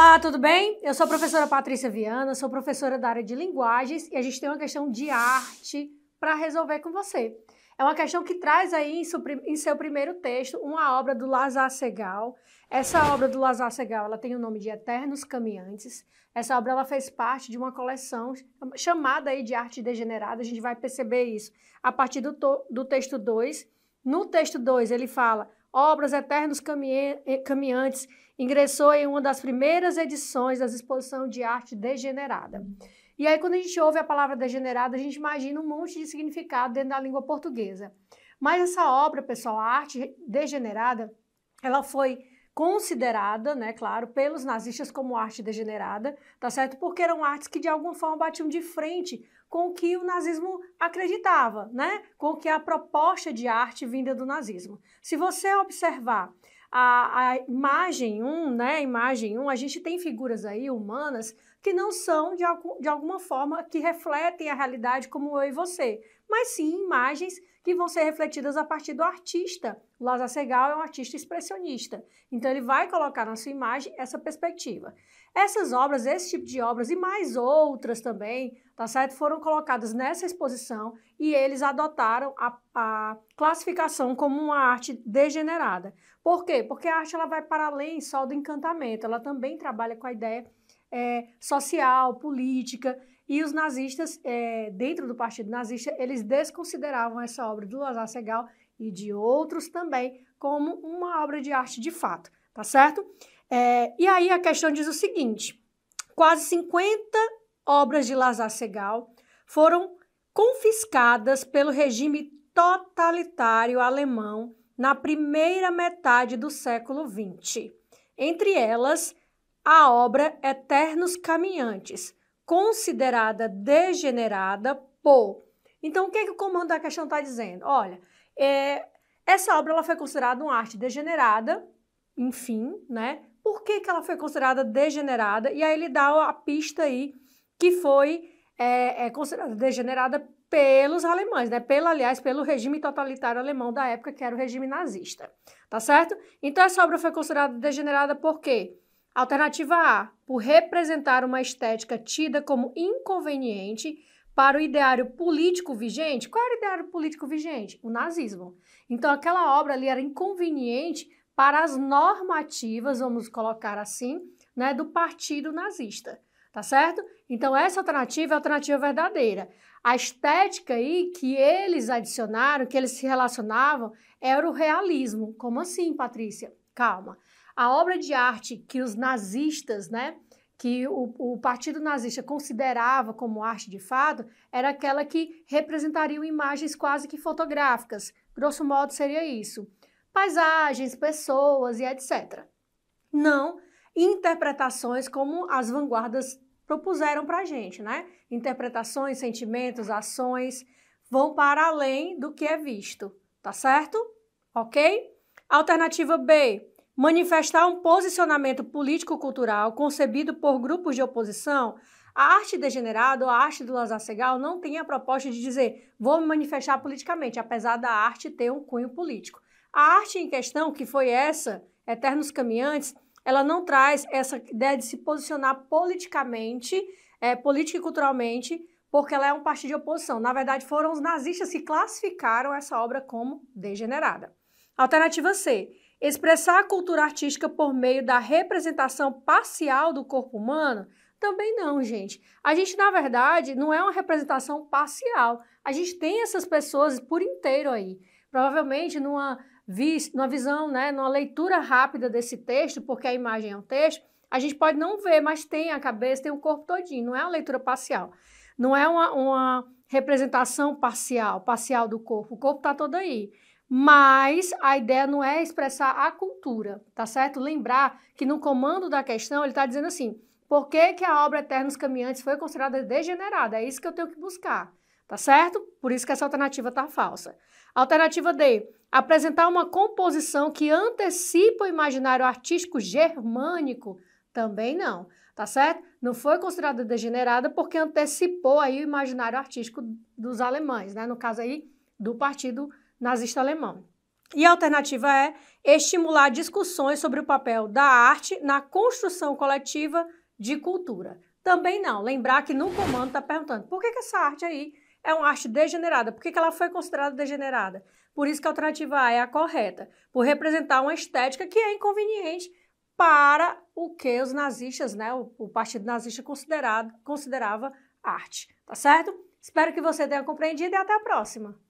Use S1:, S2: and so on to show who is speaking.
S1: Olá, tudo bem? Eu sou a professora Patrícia Viana, sou professora da área de linguagens e a gente tem uma questão de arte para resolver com você. É uma questão que traz aí em seu primeiro texto uma obra do Lazar Segal. Essa obra do Lazar Segal, ela tem o nome de Eternos Caminhantes. Essa obra ela fez parte de uma coleção chamada aí de arte degenerada. A gente vai perceber isso a partir do, do texto 2. No texto 2, ele fala obras Eternos eh, Caminhantes, ingressou em uma das primeiras edições da exposição de arte degenerada. E aí, quando a gente ouve a palavra degenerada, a gente imagina um monte de significado dentro da língua portuguesa. Mas essa obra, pessoal, a arte degenerada, ela foi considerada, né, claro, pelos nazistas como arte degenerada, tá certo? Porque eram artes que de alguma forma batiam de frente com o que o nazismo acreditava, né? Com o que a proposta de arte vinda do nazismo. Se você observar a, a imagem 1, um, né, imagem 1, um, a gente tem figuras aí humanas que não são de, de alguma forma que refletem a realidade como eu e você mas sim imagens que vão ser refletidas a partir do artista. O Lázaro Segal é um artista expressionista, então ele vai colocar na sua imagem essa perspectiva. Essas obras, esse tipo de obras e mais outras também, tá certo? Foram colocadas nessa exposição e eles adotaram a, a classificação como uma arte degenerada. Por quê? Porque a arte ela vai para além só do encantamento, ela também trabalha com a ideia é, social, política. E os nazistas, é, dentro do Partido Nazista, eles desconsideravam essa obra do Lazar Segal e de outros também como uma obra de arte de fato, tá certo? É, e aí a questão diz o seguinte: quase 50 obras de Lazar Segal foram confiscadas pelo regime totalitário alemão na primeira metade do século XX. Entre elas, a obra Eternos Caminhantes, considerada degenerada por. Então, o que, é que o comando da questão está dizendo? Olha, é, essa obra ela foi considerada uma arte degenerada, enfim, né? Por que, que ela foi considerada degenerada? E aí ele dá a pista aí que foi é, é considerada degenerada pelos alemães, né? Pelo, aliás, pelo regime totalitário alemão da época, que era o regime nazista, tá certo? Então essa obra foi considerada degenerada por quê? Alternativa A, por representar uma estética tida como inconveniente para o ideário político vigente. Qual era o ideário político vigente? O nazismo. Então, aquela obra ali era inconveniente para as normativas, vamos colocar assim, né, do partido nazista. Tá certo? Então, essa alternativa é a alternativa verdadeira. A estética aí que eles adicionaram, que eles se relacionavam, era o realismo. Como assim, Patrícia? Calma. A obra de arte que os nazistas, né, que o, o, Partido Nazista considerava como arte de fado era aquela que representaria imagens quase que fotográficas. Grosso modo seria isso: paisagens, pessoas e etc. Não interpretações como as vanguardas propuseram para a gente, né? Interpretações, sentimentos, ações vão para além do que é visto, tá certo? Ok? Alternativa B, manifestar um posicionamento político-cultural concebido por grupos de oposição, a arte degenerada ou a arte do Lazar Segal não tem a proposta de dizer vou me manifestar politicamente, apesar da arte ter um cunho político. A arte em questão, que foi essa, Eternos Caminhantes, ela não traz essa ideia de se posicionar politicamente, é, política e culturalmente, porque ela é um partido de oposição. Na verdade, foram os nazistas que classificaram essa obra como degenerada. Alternativa C. Expressar a cultura artística por meio da representação parcial do corpo humano? Também não, gente. A gente, na verdade, não é uma representação parcial. A gente tem essas pessoas por inteiro aí. Provavelmente numa, vis, numa visão, né, numa leitura rápida desse texto, porque a imagem é um texto, a gente pode não ver, mas tem a cabeça, tem o corpo todinho. Não é uma leitura parcial. Não é uma, uma representação parcial, parcial do corpo. O corpo está todo aí mas a ideia não é expressar a cultura, tá certo? Lembrar que no comando da questão ele está dizendo assim: por que, que a obra Eternos Caminhantes foi considerada degenerada? É isso que eu tenho que buscar, tá certo? Por isso que essa alternativa está falsa. Alternativa D: apresentar uma composição que antecipa o imaginário artístico germânico. Também não, tá certo? Não foi considerada degenerada porque antecipou aí o imaginário artístico dos alemães, né? No caso aí do Partido nazista alemão. E a alternativa é estimular discussões sobre o papel da arte na construção coletiva de cultura. Também não, lembrar que no comando está perguntando por que, que, essa arte aí é uma arte degenerada, por que, que ela foi considerada degenerada. Por isso que a alternativa A é a correta, por representar uma estética que é inconveniente para o que os nazistas, né, o, o partido nazista considerado, considerava arte, tá certo? Espero que você tenha compreendido e até a próxima!